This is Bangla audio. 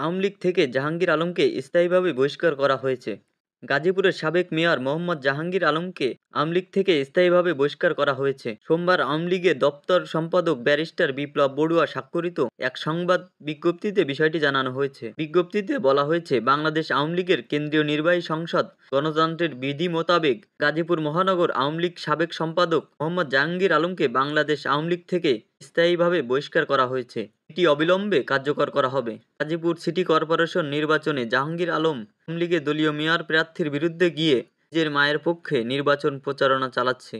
আওয়ামী লীগ থেকে জাহাঙ্গীর আলমকে স্থায়ীভাবে বহিষ্কার করা হয়েছে গাজীপুরের সাবেক মেয়র মোহাম্মদ জাহাঙ্গীর আলমকে আমলিগ থেকে স্থায়ীভাবে বহিষ্কার করা হয়েছে সোমবার আমলিগের দপ্তর সম্পাদক ব্যারিস্টার বিপ্লব বড়ুয়া স্বাক্ষরিত এক সংবাদ বিজ্ঞপ্তিতে বিষয়টি জানানো হয়েছে বিজ্ঞপ্তিতে বলা হয়েছে বাংলাদেশ আওয়ামী লীগের কেন্দ্রীয় নির্বাহী সংসদ গণতন্ত্রের বিধি মোতাবেক গাজীপুর মহানগর আওয়ামী লীগ সাবেক সম্পাদক মোহাম্মদ জাহাঙ্গীর আলমকে বাংলাদেশ আওয়ামী লীগ থেকে স্থায়ীভাবে বহিষ্কার করা হয়েছে এটি অবিলম্বে কার্যকর করা হবে গাজীপুর সিটি কর্পোরেশন নির্বাচনে জাহাঙ্গীর আলম লীগে দলীয় মেয়র প্রার্থীর বিরুদ্ধে গিয়ে নিজের মায়ের পক্ষে নির্বাচন প্রচারণা চালাচ্ছে